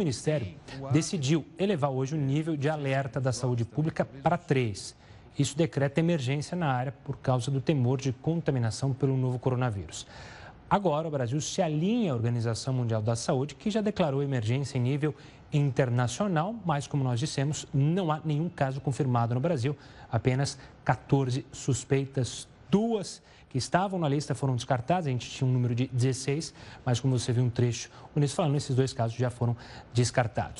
Ministério decidiu elevar hoje o nível de alerta da saúde pública para três. Isso decreta emergência na área por causa do temor de contaminação pelo novo coronavírus. Agora, o Brasil se alinha à Organização Mundial da Saúde, que já declarou emergência em nível internacional, mas, como nós dissemos, não há nenhum caso confirmado no Brasil, apenas 14 suspeitas, duas que estavam na lista foram descartadas, a gente tinha um número de 16, mas como você viu um trecho, o falando, esses dois casos já foram descartados.